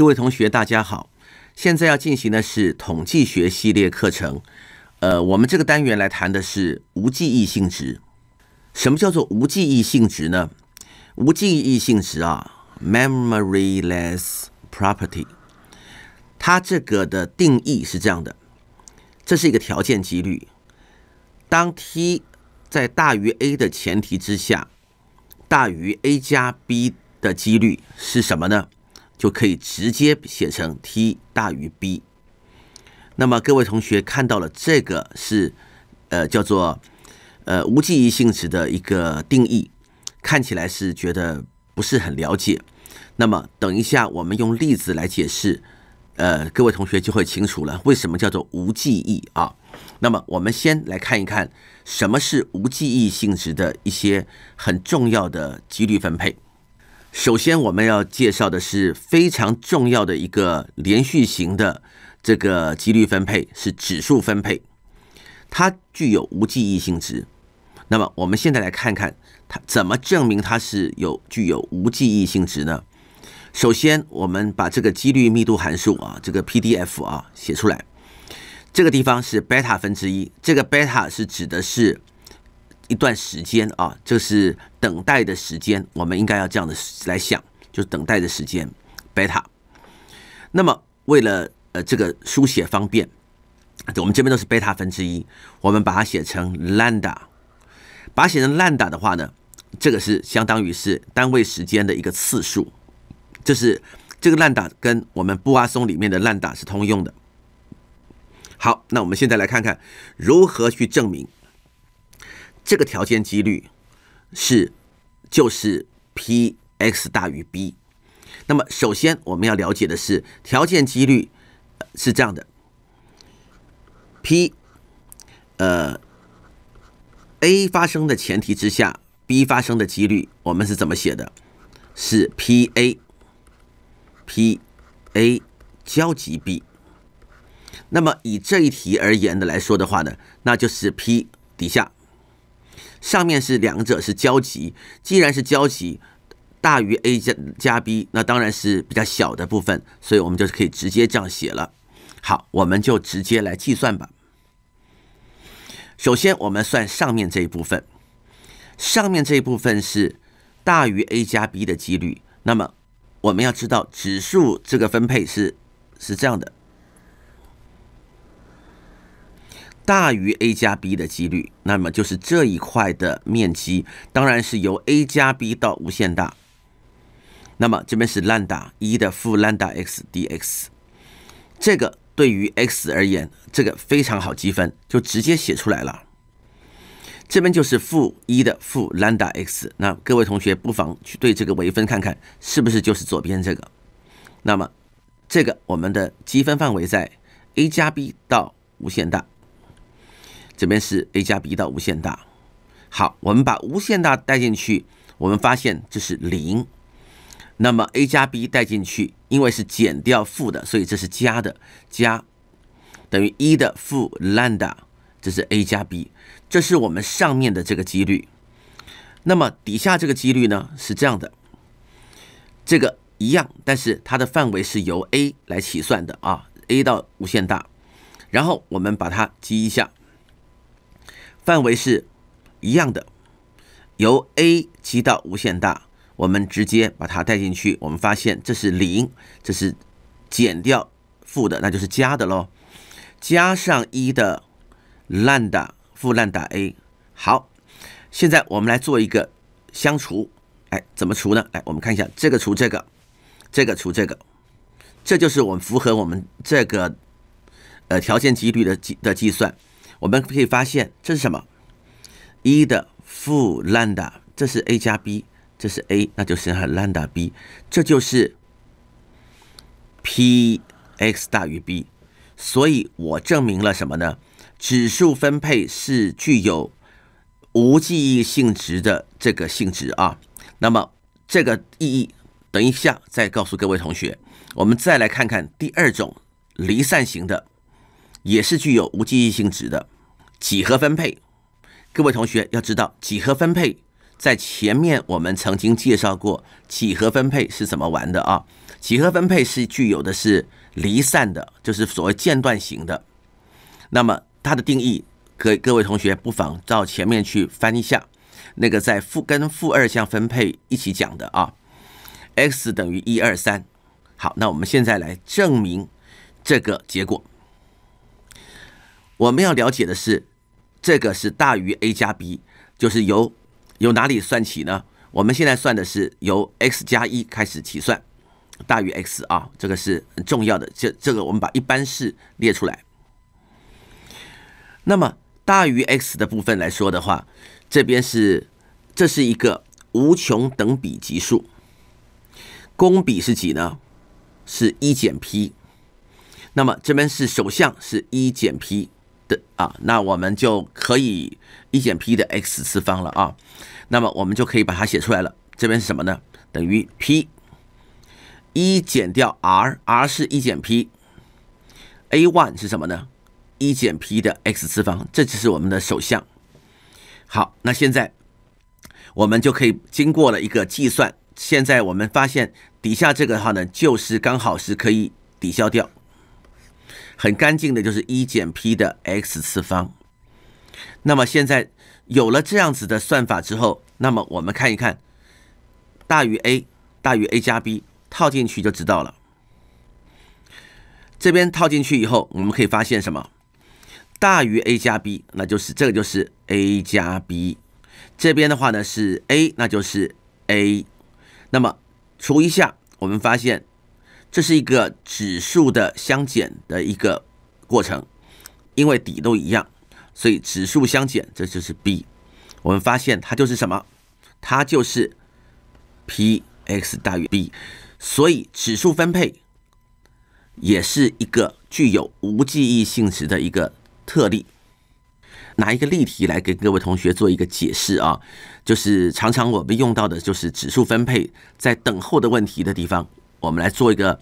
各位同学，大家好！现在要进行的是统计学系列课程。呃，我们这个单元来谈的是无记忆性质。什么叫做无记忆性质呢？无记忆性质啊，memoryless property。它这个的定义是这样的：这是一个条件几率，当 t 在大于 a 的前提之下，大于 a 加 b 的几率是什么呢？就可以直接写成 t 大于 b。那么各位同学看到了这个是呃叫做呃无记忆性质的一个定义，看起来是觉得不是很了解。那么等一下我们用例子来解释，呃各位同学就会清楚了为什么叫做无记忆啊。那么我们先来看一看什么是无记忆性质的一些很重要的几率分配。首先，我们要介绍的是非常重要的一个连续型的这个几率分配是指数分配，它具有无记忆性质。那么，我们现在来看看它怎么证明它是有具有无记忆性质呢？首先，我们把这个几率密度函数啊，这个 PDF 啊写出来，这个地方是贝塔分之一，这个贝塔是指的是。一段时间啊，就是等待的时间，我们应该要这样的来想，就是等待的时间贝塔。那么为了呃这个书写方便，我们这边都是贝塔分之一，我们把它写成兰达。把写成兰达的话呢，这个是相当于是单位时间的一个次数。就是这个烂打跟我们布阿松里面的烂打是通用的。好，那我们现在来看看如何去证明。这个条件几率是就是 P X 大于 B。那么首先我们要了解的是条件几率是这样的：P 呃 A 发生的前提之下，B 发生的几率我们是怎么写的？是 P A P A 交集 B。那么以这一题而言的来说的话呢，那就是 P 底下。上面是两者是交集，既然是交集大于 a 加加 b，那当然是比较小的部分，所以我们就是可以直接这样写了。好，我们就直接来计算吧。首先我们算上面这一部分，上面这一部分是大于 a 加 b 的几率。那么我们要知道指数这个分配是是这样的。大于 a 加 b 的几率，那么就是这一块的面积，当然是由 a 加 b 到无限大。那么这边是兰达一的负兰达 xdx，这个对于 x 而言，这个非常好积分，就直接写出来了。这边就是负一的负兰达 x。那各位同学不妨去对这个微分看看，是不是就是左边这个？那么这个我们的积分范围在 a 加 b 到无限大。这边是 a 加 b 到无限大，好，我们把无限大带进去，我们发现这是零。那么 a 加 b 带进去，因为是减掉负的，所以这是加的，加等于一的负兰姆达，这是 a 加 b，这是我们上面的这个几率。那么底下这个几率呢是这样的，这个一样，但是它的范围是由 a 来起算的啊，a 到无限大，然后我们把它积一下。范围是一样的，由 a 积到无限大，我们直接把它带进去，我们发现这是零，这是减掉负的，那就是加的喽，加上一的烂的，负烂的 a。好，现在我们来做一个相除，哎，怎么除呢？来，我们看一下这个除这个，这个除这个，这就是我们符合我们这个呃条件几率的计的计算。我们可以发现这是什么？一的负兰达，这是 a 加 b，这是 a，那就剩下兰达 b，这就是 P(X 大于 b)。所以我证明了什么呢？指数分配是具有无记忆性质的这个性质啊。那么这个意义，等一下再告诉各位同学。我们再来看看第二种离散型的。也是具有无记忆性质的几何分配。各位同学要知道，几何分配在前面我们曾经介绍过几何分配是怎么玩的啊？几何分配是具有的是离散的，就是所谓间断型的。那么它的定义，各各位同学不妨到前面去翻一下，那个在负跟负二项分配一起讲的啊。x 等于一二三。好，那我们现在来证明这个结果。我们要了解的是，这个是大于 a 加 b，就是由由哪里算起呢？我们现在算的是由 x 加一开始起算，大于 x 啊，这个是很重要的。这这个我们把一般式列出来。那么大于 x 的部分来说的话，这边是这是一个无穷等比级数，公比是几呢？是一减 p，那么这边是首项是一减 p。的啊，那我们就可以一减 p 的 x 次方了啊，那么我们就可以把它写出来了。这边是什么呢？等于 p 一减掉 r，r 是一减 p a one 是什么呢？一减 p 的 x 次方，这就是我们的首项。好，那现在我们就可以经过了一个计算，现在我们发现底下这个的话呢，就是刚好是可以抵消掉。很干净的就是一减 p 的 x 次方。那么现在有了这样子的算法之后，那么我们看一看，大于 a 大于 a 加 b，套进去就知道了。这边套进去以后，我们可以发现什么？大于 a 加 b，那就是这个就是 a 加 b。这边的话呢是 a，那就是 a。那么除一下，我们发现。这是一个指数的相减的一个过程，因为底都一样，所以指数相减，这就是 b。我们发现它就是什么？它就是 p x 大于 b。所以指数分配也是一个具有无记忆性质的一个特例。拿一个例题来给各位同学做一个解释啊，就是常常我们用到的就是指数分配在等候的问题的地方。我们来做一个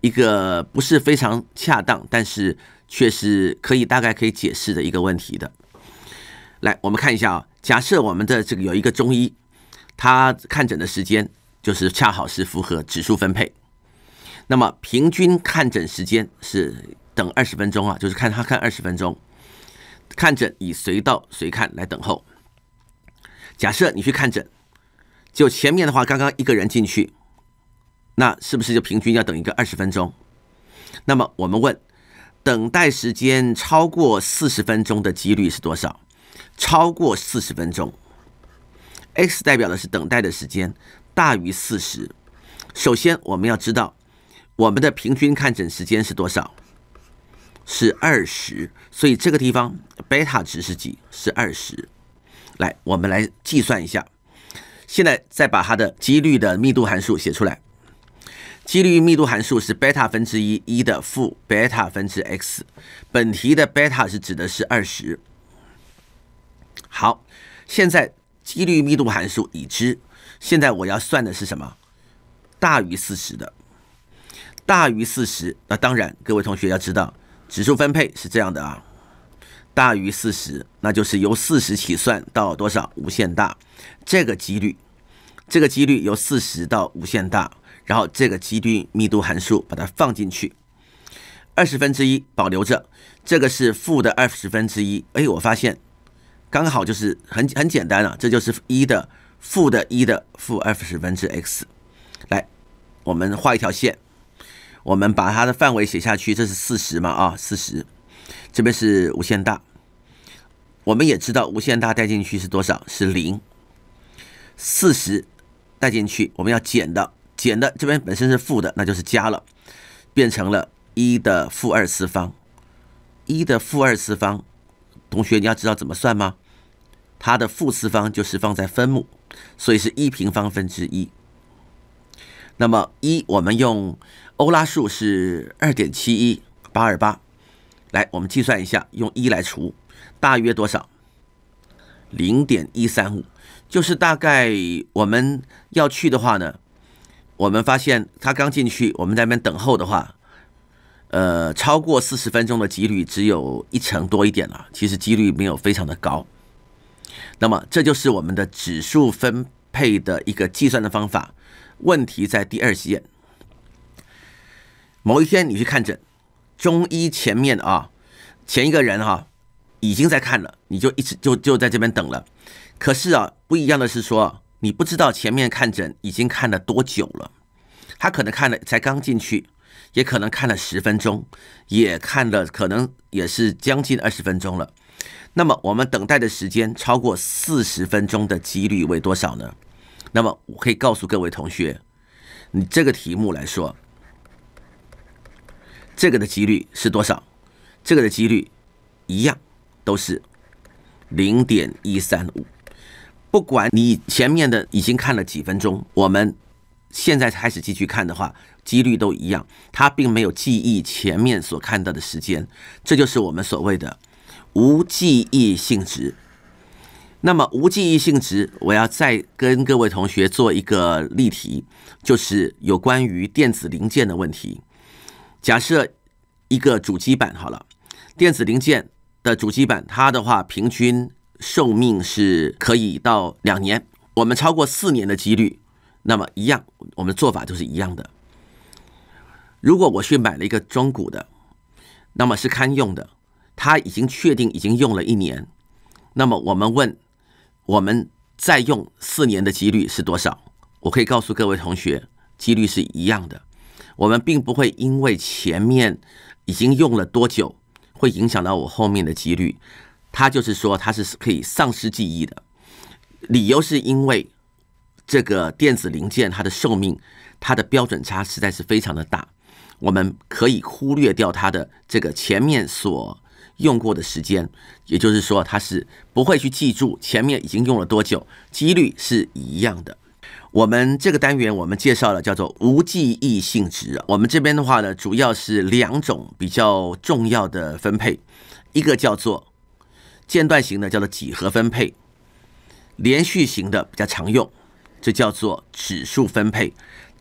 一个不是非常恰当，但是却是可以大概可以解释的一个问题的。来，我们看一下啊，假设我们的这个有一个中医，他看诊的时间就是恰好是符合指数分配，那么平均看诊时间是等二十分钟啊，就是看他看二十分钟，看诊以随到随看来等候。假设你去看诊，就前面的话刚刚一个人进去。那是不是就平均要等一个二十分钟？那么我们问，等待时间超过四十分钟的几率是多少？超过四十分钟，X 代表的是等待的时间大于四十。首先我们要知道我们的平均看诊时间是多少？是二十，所以这个地方贝塔值是几？是二十。来，我们来计算一下。现在再把它的几率的密度函数写出来。几率密度函数是贝塔分之一一的负贝塔分之 x，本题的贝塔是指的是二十。好，现在几率密度函数已知，现在我要算的是什么？大于四十的，大于四十。那当然，各位同学要知道，指数分配是这样的啊，大于四十，那就是由四十起算到多少无限大，这个几率，这个几率由四十到无限大。然后这个几率密度函数把它放进去，二十分之一保留着，这个是负的二十分之一。哎，我发现刚好就是很很简单啊，这就是一的负的一的负二十分之 x。来，我们画一条线，我们把它的范围写下去，这是四十嘛啊，四十，这边是无限大。我们也知道无限大带进去是多少，是零。四十带进去，我们要减的。减的这边本身是负的，那就是加了，变成了一的负二次方，一的负二次方。同学，你要知道怎么算吗？它的负次方就是放在分母，所以是一平方分之一。那么一，我们用欧拉数是二点七一八二八，来，我们计算一下，用一来除，大约多少？零点一三五，就是大概我们要去的话呢。我们发现他刚进去，我们在那边等候的话，呃，超过四十分钟的几率只有一成多一点了。其实几率没有非常的高。那么这就是我们的指数分配的一个计算的方法。问题在第二实验，某一天你去看诊，中医前面啊，前一个人哈已经在看了，你就一直就就在这边等了。可是啊，不一样的是说。你不知道前面看诊已经看了多久了，他可能看了才刚进去，也可能看了十分钟，也看了可能也是将近二十分钟了。那么我们等待的时间超过四十分钟的几率为多少呢？那么我可以告诉各位同学，你这个题目来说，这个的几率是多少？这个的几率一样都是零点一三五。不管你前面的已经看了几分钟，我们现在开始继续看的话，几率都一样。它并没有记忆前面所看到的时间，这就是我们所谓的无记忆性质。那么，无记忆性质，我要再跟各位同学做一个例题，就是有关于电子零件的问题。假设一个主机板好了，电子零件的主机板，它的话平均。寿命是可以到两年，我们超过四年的几率，那么一样，我们做法就是一样的。如果我去买了一个中古的，那么是堪用的，它已经确定已经用了一年，那么我们问，我们再用四年的几率是多少？我可以告诉各位同学，几率是一样的。我们并不会因为前面已经用了多久，会影响到我后面的几率。它就是说，它是可以丧失记忆的。理由是因为这个电子零件它的寿命、它的标准差实在是非常的大，我们可以忽略掉它的这个前面所用过的时间，也就是说，它是不会去记住前面已经用了多久，几率是一样的。我们这个单元我们介绍了叫做无记忆性质。我们这边的话呢，主要是两种比较重要的分配，一个叫做。间断型的叫做几何分配，连续型的比较常用，这叫做指数分配，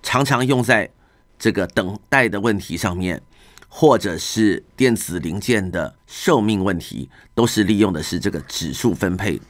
常常用在这个等待的问题上面，或者是电子零件的寿命问题，都是利用的是这个指数分配。